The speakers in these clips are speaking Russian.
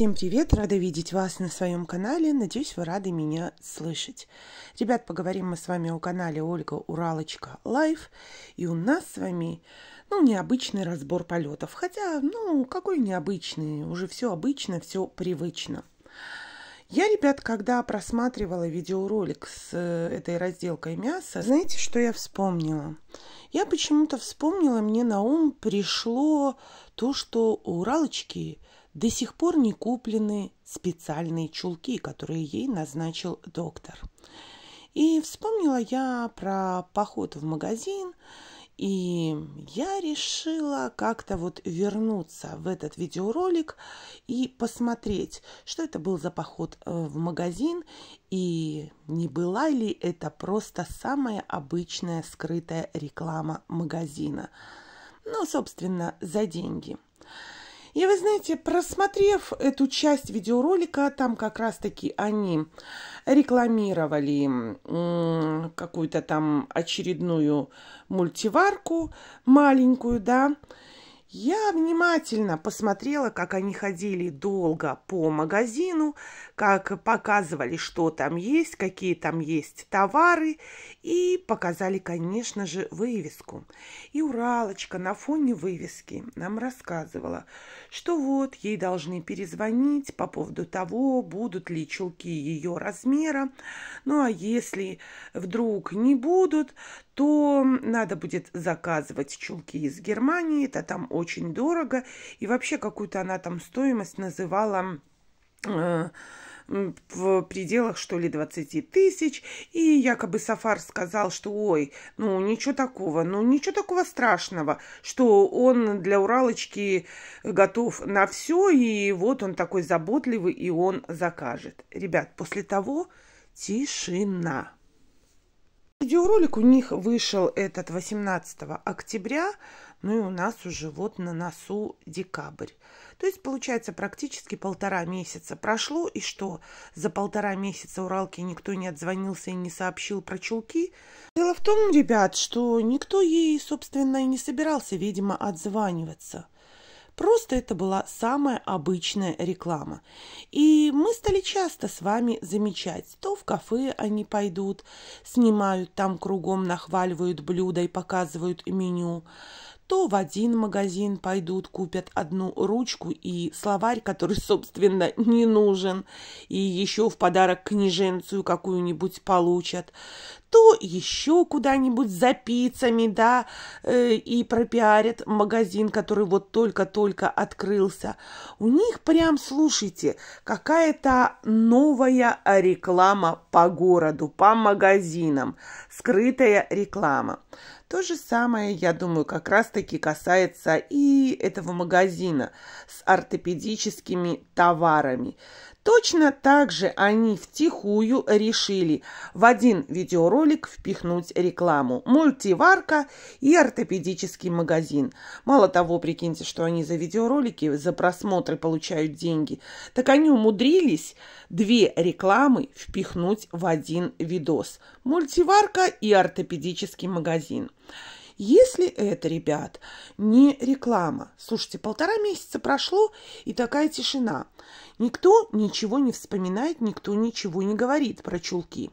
Всем привет! Рада видеть вас на своем канале. Надеюсь, вы рады меня слышать. Ребят, поговорим мы с вами о канале Ольга Уралочка Лайф. И у нас с вами, ну, необычный разбор полетов. Хотя, ну, какой необычный? Уже все обычно, все привычно. Я, ребят, когда просматривала видеоролик с э, этой разделкой мяса, знаете, что я вспомнила? Я почему-то вспомнила, мне на ум пришло то, что у Уралочки – до сих пор не куплены специальные чулки, которые ей назначил доктор. И вспомнила я про поход в магазин, и я решила как-то вот вернуться в этот видеоролик и посмотреть, что это был за поход э, в магазин и не была ли это просто самая обычная скрытая реклама магазина. Ну, собственно, за деньги – и вы знаете, просмотрев эту часть видеоролика, там как раз-таки они рекламировали какую-то там очередную мультиварку маленькую, да, я внимательно посмотрела, как они ходили долго по магазину, как показывали, что там есть, какие там есть товары, и показали, конечно же, вывеску. И Уралочка на фоне вывески нам рассказывала, что вот ей должны перезвонить по поводу того, будут ли чулки ее размера. Ну а если вдруг не будут, то надо будет заказывать чулки из Германии, Это там очень дорого. И вообще какую-то она там стоимость называла э, в пределах, что ли, 20 тысяч. И якобы Сафар сказал, что ой, ну ничего такого, ну ничего такого страшного, что он для Уралочки готов на все, и вот он такой заботливый, и он закажет. Ребят, после того тишина. Видеоролик у них вышел этот 18 октября. Ну и у нас уже вот на носу декабрь. То есть, получается, практически полтора месяца прошло, и что, за полтора месяца Уралке никто не отзвонился и не сообщил про чулки? Дело в том, ребят, что никто ей, собственно, и не собирался, видимо, отзваниваться. Просто это была самая обычная реклама. И мы стали часто с вами замечать, то в кафе они пойдут, снимают там кругом, нахваливают блюда и показывают меню, то в один магазин пойдут, купят одну ручку и словарь, который, собственно, не нужен, и еще в подарок книженцию какую-нибудь получат, то еще куда-нибудь за пиццами, да, э, и пропиарят магазин, который вот только-только открылся. У них прям, слушайте, какая-то новая реклама по городу, по магазинам, скрытая реклама. То же самое, я думаю, как раз-таки касается и этого магазина с ортопедическими товарами. Точно так же они втихую решили в один видеоролик впихнуть рекламу. Мультиварка и ортопедический магазин. Мало того, прикиньте, что они за видеоролики, за просмотры получают деньги. Так они умудрились две рекламы впихнуть в один видос. Мультиварка и ортопедический магазин. Если это, ребят, не реклама. Слушайте, полтора месяца прошло, и такая тишина. Никто ничего не вспоминает, никто ничего не говорит про чулки.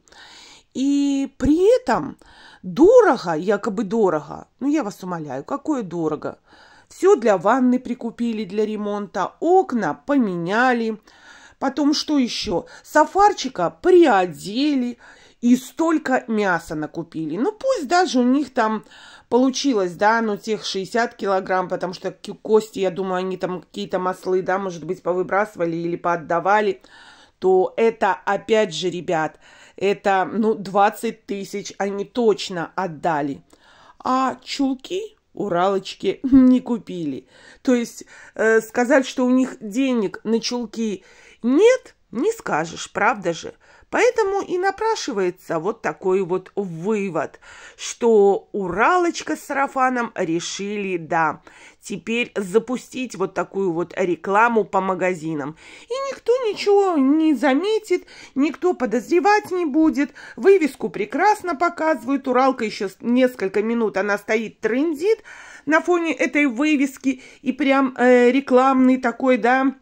И при этом дорого, якобы дорого, ну я вас умоляю, какое дорого? Все для ванны прикупили, для ремонта, окна поменяли, потом что еще? Сафарчика приодели и столько мяса накупили. Ну пусть даже у них там получилось, да, ну, тех 60 килограмм, потому что кости, я думаю, они там какие-то маслы, да, может быть, повыбрасывали или поотдавали, то это, опять же, ребят, это, ну, 20 тысяч они точно отдали. А чулки уралочки не купили. То есть э, сказать, что у них денег на чулки нет – не скажешь, правда же? Поэтому и напрашивается вот такой вот вывод, что Уралочка с сарафаном решили, да, теперь запустить вот такую вот рекламу по магазинам. И никто ничего не заметит, никто подозревать не будет, вывеску прекрасно показывают, Уралка еще несколько минут, она стоит, трендит на фоне этой вывески, и прям э, рекламный такой, да,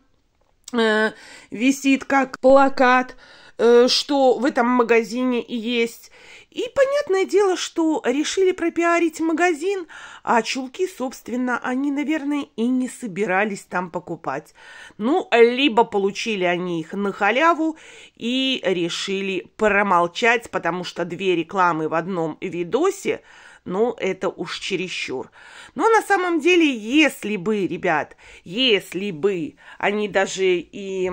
Э, висит как плакат, э, что в этом магазине есть. И понятное дело, что решили пропиарить магазин, а чулки, собственно, они, наверное, и не собирались там покупать. Ну, либо получили они их на халяву и решили промолчать, потому что две рекламы в одном видосе – ну, это уж чересчур. Но на самом деле, если бы, ребят, если бы они даже и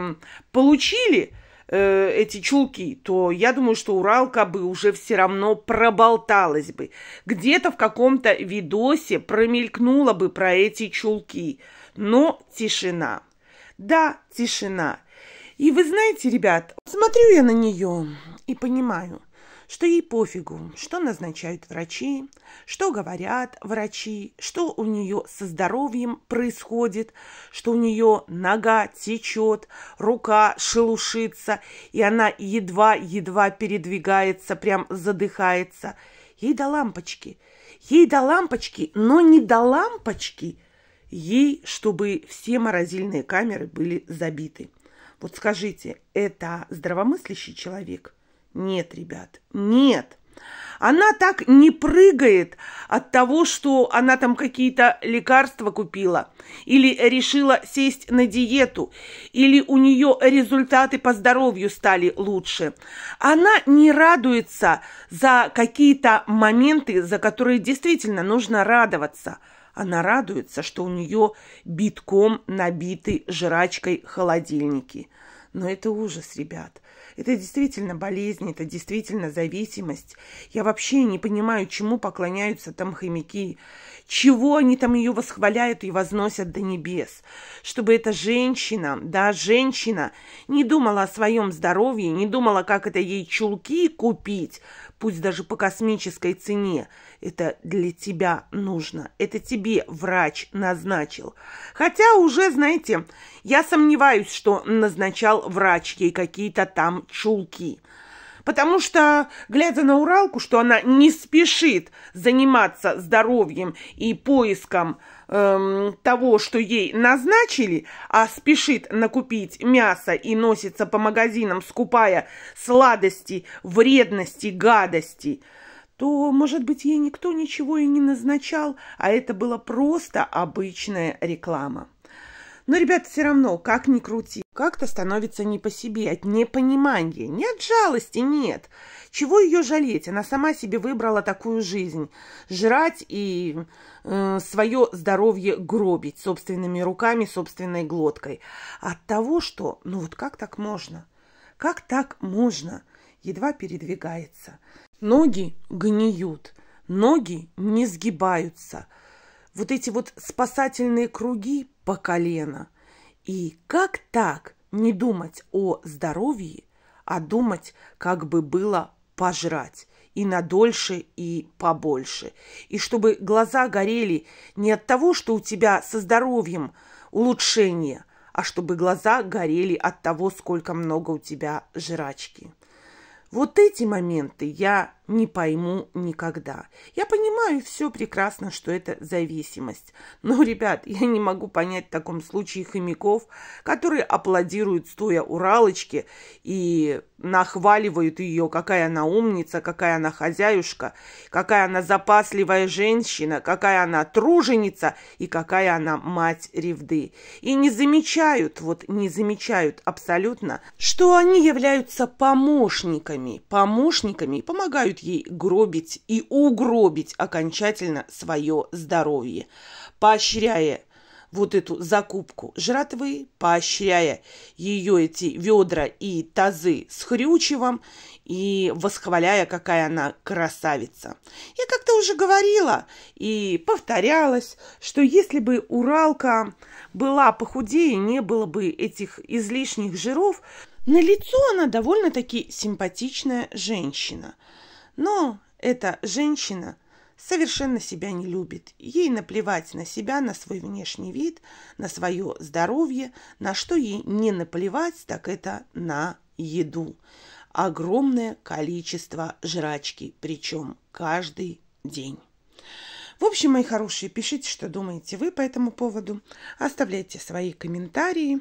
получили э, эти чулки, то я думаю, что Уралка бы уже все равно проболталась бы. Где-то в каком-то видосе промелькнула бы про эти чулки. Но тишина. Да, тишина. И вы знаете, ребят, смотрю я на нее и понимаю – что ей пофигу, что назначают врачи, что говорят врачи, что у нее со здоровьем происходит, что у нее нога течет, рука шелушится, и она едва-едва передвигается, прям задыхается. Ей до лампочки, ей до лампочки, но не до лампочки, ей, чтобы все морозильные камеры были забиты. Вот скажите, это здравомыслящий человек – нет, ребят, нет. Она так не прыгает от того, что она там какие-то лекарства купила, или решила сесть на диету, или у нее результаты по здоровью стали лучше. Она не радуется за какие-то моменты, за которые действительно нужно радоваться. Она радуется, что у нее битком набиты жрачкой холодильники – но это ужас, ребят. Это действительно болезнь, это действительно зависимость. Я вообще не понимаю, чему поклоняются там хомяки. Чего они там ее восхваляют и возносят до небес. Чтобы эта женщина, да, женщина, не думала о своем здоровье, не думала, как это ей чулки купить, пусть даже по космической цене. Это для тебя нужно. Это тебе врач назначил. Хотя уже, знаете, я сомневаюсь, что назначал врач ей какие-то там чулки. Потому что, глядя на Уралку, что она не спешит заниматься здоровьем и поиском эм, того, что ей назначили, а спешит накупить мясо и носится по магазинам, скупая сладости, вредности, гадости, то, может быть, ей никто ничего и не назначал, а это была просто обычная реклама. Но, ребята, все равно, как ни крути, как-то становится не по себе, от непонимания. Не от жалости, нет. Чего ее жалеть? Она сама себе выбрала такую жизнь. Жрать и э, свое здоровье гробить собственными руками, собственной глоткой. От того, что, ну вот как так можно? Как так можно? Едва передвигается. Ноги гниют, ноги не сгибаются. Вот эти вот спасательные круги по колено – и как так не думать о здоровье, а думать, как бы было пожрать и надольше, и побольше. И чтобы глаза горели не от того, что у тебя со здоровьем улучшение, а чтобы глаза горели от того, сколько много у тебя жрачки. Вот эти моменты я не пойму никогда. Я понимаю все прекрасно, что это зависимость. Но, ребят, я не могу понять в таком случае хомяков, которые аплодируют стоя у Ралочки и нахваливают ее, какая она умница, какая она хозяюшка, какая она запасливая женщина, какая она труженица и какая она мать ревды. И не замечают, вот не замечают абсолютно, что они являются помощниками, помощниками и помогают ей гробить и угробить окончательно свое здоровье, поощряя вот эту закупку жратвы, поощряя ее эти ведра и тазы с хрючевом и восхваляя, какая она красавица. Я как-то уже говорила и повторялась, что если бы Уралка была похудее, не было бы этих излишних жиров, на лицо она довольно-таки симпатичная женщина – но эта женщина совершенно себя не любит. Ей наплевать на себя, на свой внешний вид, на свое здоровье. На что ей не наплевать, так это на еду. Огромное количество жрачки, причем каждый день. В общем, мои хорошие, пишите, что думаете вы по этому поводу. Оставляйте свои комментарии.